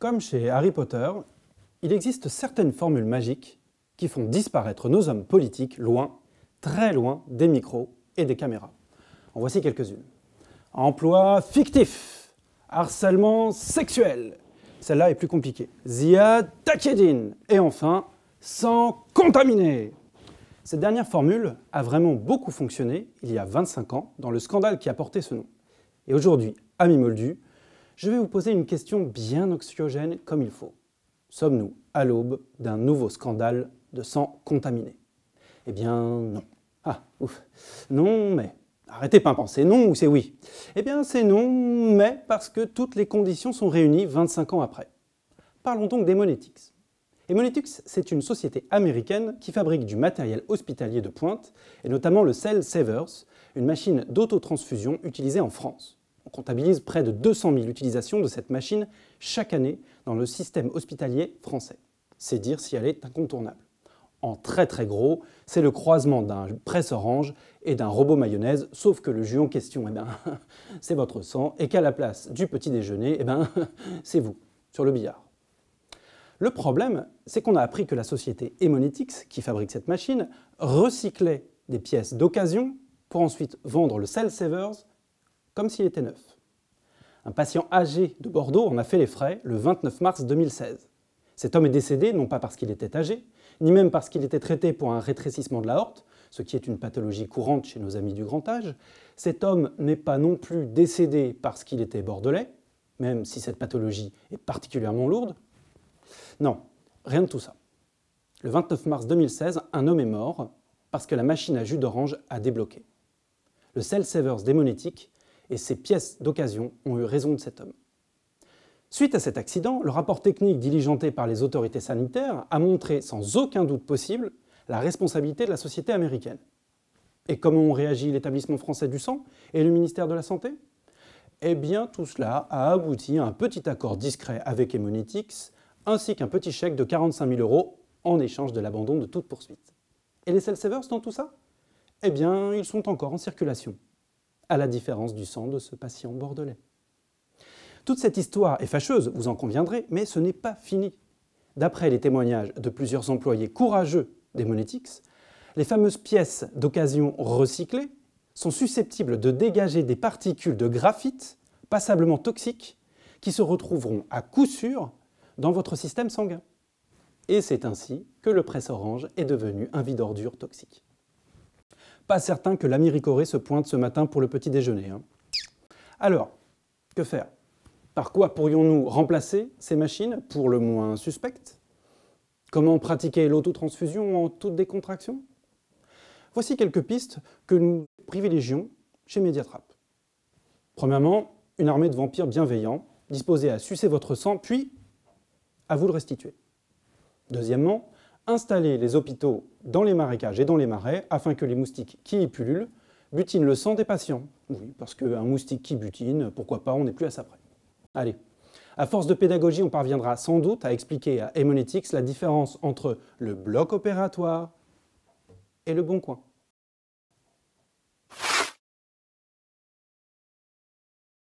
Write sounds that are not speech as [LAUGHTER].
Comme chez Harry Potter, il existe certaines formules magiques qui font disparaître nos hommes politiques loin, très loin des micros et des caméras. En voici quelques-unes. Emploi fictif, harcèlement sexuel, celle-là est plus compliquée. zia Takedin. Et enfin, sans contaminer. Cette dernière formule a vraiment beaucoup fonctionné il y a 25 ans dans le scandale qui a porté ce nom. Et aujourd'hui, ami moldu je vais vous poser une question bien oxygène comme il faut. Sommes-nous à l'aube d'un nouveau scandale de sang contaminé Eh bien non. Ah, ouf. Non, mais Arrêtez à penser non ou c'est oui Eh bien c'est non, mais parce que toutes les conditions sont réunies 25 ans après. Parlons donc des Monetics. c'est une société américaine qui fabrique du matériel hospitalier de pointe, et notamment le Cell Savers, une machine d'autotransfusion utilisée en France. On comptabilise près de 200 000 utilisations de cette machine chaque année dans le système hospitalier français. C'est dire si elle est incontournable en très très gros, c'est le croisement d'un presse orange et d'un robot mayonnaise, sauf que le jus en question, eh ben, [LAUGHS] c'est votre sang, et qu'à la place du petit déjeuner, eh ben, [LAUGHS] c'est vous, sur le billard. Le problème, c'est qu'on a appris que la société Emonetics, qui fabrique cette machine, recyclait des pièces d'occasion pour ensuite vendre le Cell Savers comme s'il était neuf. Un patient âgé de Bordeaux en a fait les frais le 29 mars 2016. Cet homme est décédé non pas parce qu'il était âgé, ni même parce qu'il était traité pour un rétrécissement de la horte, ce qui est une pathologie courante chez nos amis du grand âge, cet homme n'est pas non plus décédé parce qu'il était bordelais, même si cette pathologie est particulièrement lourde. Non, rien de tout ça. Le 29 mars 2016, un homme est mort parce que la machine à jus d'orange a débloqué. Le Cell Savers démonétique et ses pièces d'occasion ont eu raison de cet homme. Suite à cet accident, le rapport technique diligenté par les autorités sanitaires a montré sans aucun doute possible la responsabilité de la société américaine. Et comment ont réagi l'établissement français du sang et le ministère de la Santé Eh bien, tout cela a abouti à un petit accord discret avec Emonetics, ainsi qu'un petit chèque de 45 000 euros en échange de l'abandon de toute poursuite. Et les Self-Savers dans tout ça Eh bien, ils sont encore en circulation, à la différence du sang de ce patient bordelais. Toute cette histoire est fâcheuse, vous en conviendrez, mais ce n'est pas fini. D'après les témoignages de plusieurs employés courageux des Monetix, les fameuses pièces d'occasion recyclées sont susceptibles de dégager des particules de graphite passablement toxiques qui se retrouveront à coup sûr dans votre système sanguin. Et c'est ainsi que le presse-orange est devenu un vide ordure toxique. Pas certain que l'ami se pointe ce matin pour le petit déjeuner. Hein. Alors, que faire par quoi pourrions-nous remplacer ces machines, pour le moins suspectes Comment pratiquer l'autotransfusion en toute décontraction Voici quelques pistes que nous privilégions chez Mediatrap. Premièrement, une armée de vampires bienveillants, disposés à sucer votre sang, puis à vous le restituer. Deuxièmement, installer les hôpitaux dans les marécages et dans les marais afin que les moustiques qui y pullulent butinent le sang des patients. Oui, parce qu'un moustique qui butine, pourquoi pas, on n'est plus à sa près. Allez, à force de pédagogie, on parviendra sans doute à expliquer à Emonetics la différence entre le bloc opératoire et le bon coin.